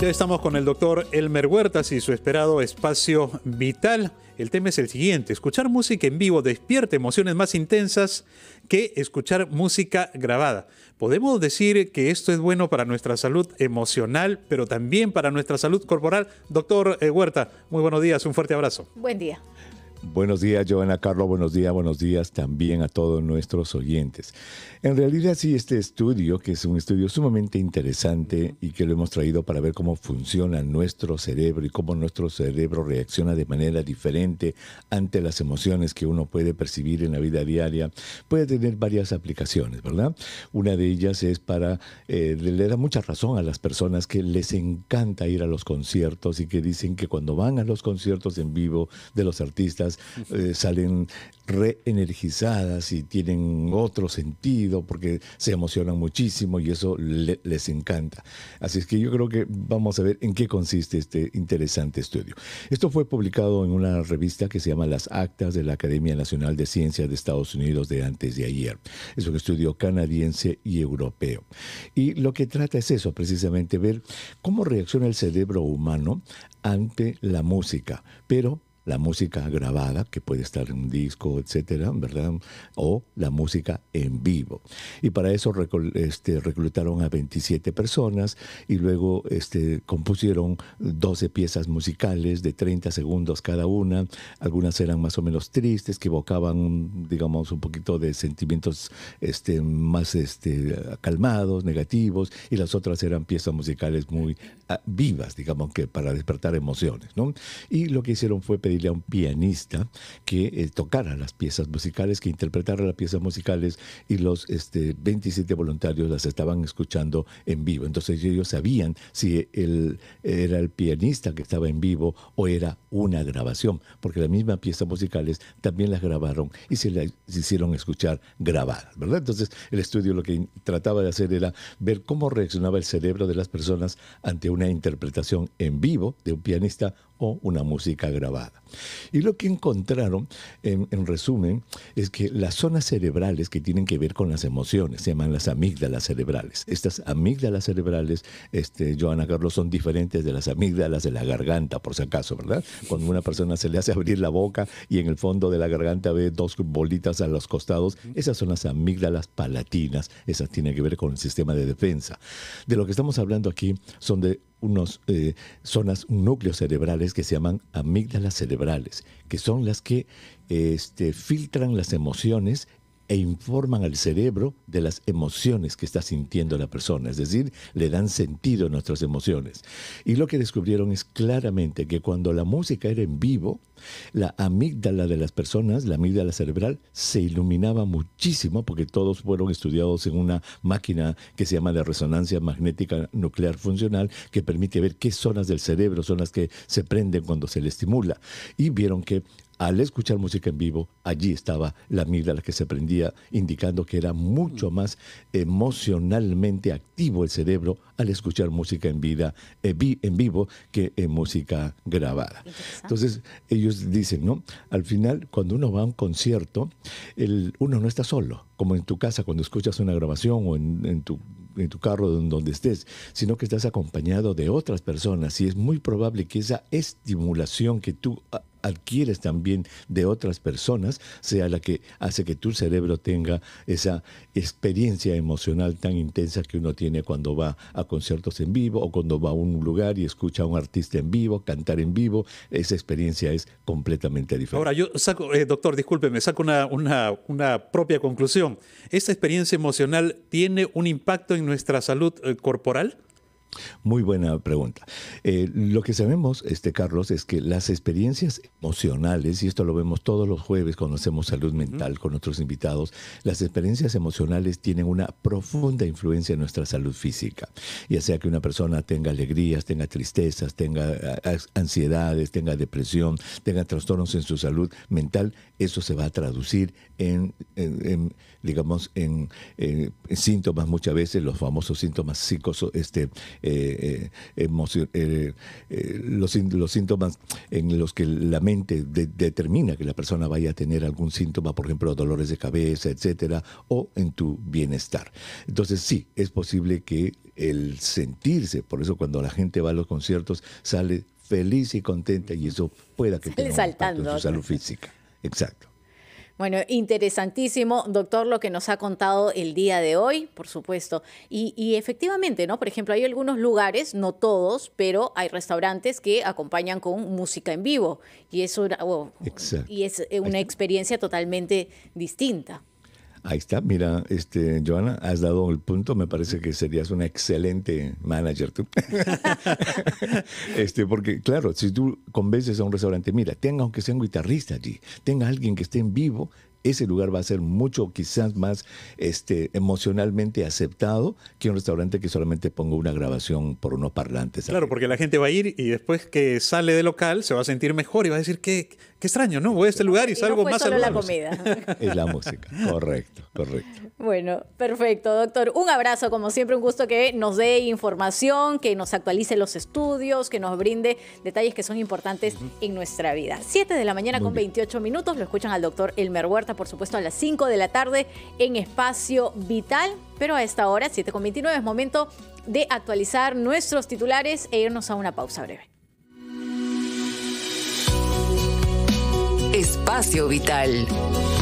Ya estamos con el doctor Elmer Huertas y su esperado espacio vital. El tema es el siguiente, escuchar música en vivo despierta emociones más intensas que escuchar música grabada. Podemos decir que esto es bueno para nuestra salud emocional, pero también para nuestra salud corporal. Doctor eh, Huerta, muy buenos días, un fuerte abrazo. Buen día. Buenos días, Giovanna Carlos. Buenos días, buenos días también a todos nuestros oyentes. En realidad, sí, este estudio, que es un estudio sumamente interesante y que lo hemos traído para ver cómo funciona nuestro cerebro y cómo nuestro cerebro reacciona de manera diferente ante las emociones que uno puede percibir en la vida diaria, puede tener varias aplicaciones, ¿verdad? Una de ellas es para, eh, le da mucha razón a las personas que les encanta ir a los conciertos y que dicen que cuando van a los conciertos en vivo de los artistas, eh, salen reenergizadas y tienen otro sentido porque se emocionan muchísimo y eso les encanta. Así es que yo creo que vamos a ver en qué consiste este interesante estudio. Esto fue publicado en una revista que se llama Las Actas de la Academia Nacional de Ciencias de Estados Unidos de antes de ayer. Es un estudio canadiense y europeo. Y lo que trata es eso, precisamente ver cómo reacciona el cerebro humano ante la música, pero la música grabada, que puede estar en un disco, etcétera, ¿verdad? O la música en vivo. Y para eso este, reclutaron a 27 personas y luego este, compusieron 12 piezas musicales de 30 segundos cada una. Algunas eran más o menos tristes, que evocaban, digamos, un poquito de sentimientos este, más este, calmados, negativos, y las otras eran piezas musicales muy ah, vivas, digamos, que para despertar emociones, ¿no? Y lo que hicieron fue pedir un pianista que eh, tocara las piezas musicales, que interpretara las piezas musicales y los este, 27 voluntarios las estaban escuchando en vivo. Entonces ellos sabían si era el pianista que estaba en vivo o era una grabación, porque las mismas piezas musicales también las grabaron y se las hicieron escuchar grabadas, ¿verdad? Entonces el estudio lo que trataba de hacer era ver cómo reaccionaba el cerebro de las personas ante una interpretación en vivo de un pianista o una música grabada. Y lo que encontraron, en, resumen, es que las zonas cerebrales que tienen que ver con las emociones, se llaman las amígdalas cerebrales. Estas amígdalas cerebrales, este, Joana Carlos, son diferentes de las amígdalas de la garganta, por si acaso, ¿verdad? Cuando una persona se le hace abrir la boca y en el fondo de la garganta ve dos bolitas a los costados, esas son las amígdalas palatinas, esas tienen que ver con el sistema de defensa. De lo que estamos hablando aquí son de unas eh, zonas, núcleos cerebrales que se llaman amígdalas cerebrales, que son las que este, filtran las emociones e informan al cerebro de las emociones que está sintiendo la persona, es decir, le dan sentido a nuestras emociones. Y lo que descubrieron es claramente que cuando la música era en vivo, la amígdala de las personas, la amígdala cerebral, se iluminaba muchísimo porque todos fueron estudiados en una máquina que se llama de resonancia magnética nuclear funcional que permite ver qué zonas del cerebro son las que se prenden cuando se le estimula. Y vieron que al escuchar música en vivo, allí estaba la mira la que se prendía, indicando que era mucho mm. más emocionalmente activo el cerebro al escuchar música en, vida, eh, en vivo que en música grabada. Entonces, ellos dicen, ¿no? Al final, cuando uno va a un concierto, el, uno no está solo, como en tu casa cuando escuchas una grabación o en, en tu en tu carro, donde estés, sino que estás acompañado de otras personas y es muy probable que esa estimulación que tú ah, adquieres también de otras personas, sea la que hace que tu cerebro tenga esa experiencia emocional tan intensa que uno tiene cuando va a conciertos en vivo o cuando va a un lugar y escucha a un artista en vivo, cantar en vivo, esa experiencia es completamente diferente. Ahora, yo saco, eh, doctor, discúlpeme, saco una, una, propia conclusión. ¿Esta experiencia emocional tiene un impacto en nuestra salud eh, corporal? Muy buena pregunta. Eh, lo que sabemos, este, Carlos, es que las experiencias emocionales, y esto lo vemos todos los jueves cuando hacemos salud mental con otros invitados, las experiencias emocionales tienen una profunda influencia en nuestra salud física. Ya sea que una persona tenga alegrías, tenga tristezas, tenga eh, ansiedades, tenga depresión, tenga trastornos en su salud mental, eso se va a traducir en, digamos, en, eh, síntomas muchas veces, los famosos síntomas psicos, Este, eh, eh, eh, eh, los, los, síntomas en los que la mente determina que la persona vaya a tener algún síntoma, por ejemplo, dolores de cabeza, etcétera, o en tu bienestar. Entonces, sí, es posible que el sentirse, por eso cuando la gente va a los conciertos sale feliz y contenta y eso pueda que tenga impacto en su salud física. Exacto. Bueno, interesantísimo, doctor, lo que nos ha contado el día de hoy, por supuesto. Y, efectivamente, ¿no? Por ejemplo, hay algunos lugares, no todos, pero hay restaurantes que acompañan con música en vivo. Y eso oh, y es eh, una experiencia totalmente distinta. Ahí está, mira, este, Joana, has dado el punto. Me parece que serías una excelente manager tú. este, porque, claro, si tú convences a un restaurante, mira, tenga aunque sea un guitarrista allí, tenga alguien que esté en vivo, ese lugar va a ser mucho quizás más este, emocionalmente aceptado que un restaurante que solamente ponga una grabación por unos parlantes. Claro, porque la gente va a ir y después que sale del local se va a sentir mejor y va a decir, que... Qué extraño, ¿no? Voy a este lugar y, y no fue más solo la comida. es la música, correcto, correcto. Bueno, perfecto, doctor. Un abrazo, como siempre, un gusto que nos dé información, que nos actualice los estudios, que nos brinde detalles que son importantes en nuestra vida. Siete de la mañana con 28 minutos, lo escuchan al doctor Elmer Huerta, por supuesto, a las 5 de la tarde en Espacio Vital, pero a esta hora, 7 con 29, es momento de actualizar nuestros titulares e irnos a una pausa breve. espacio vital.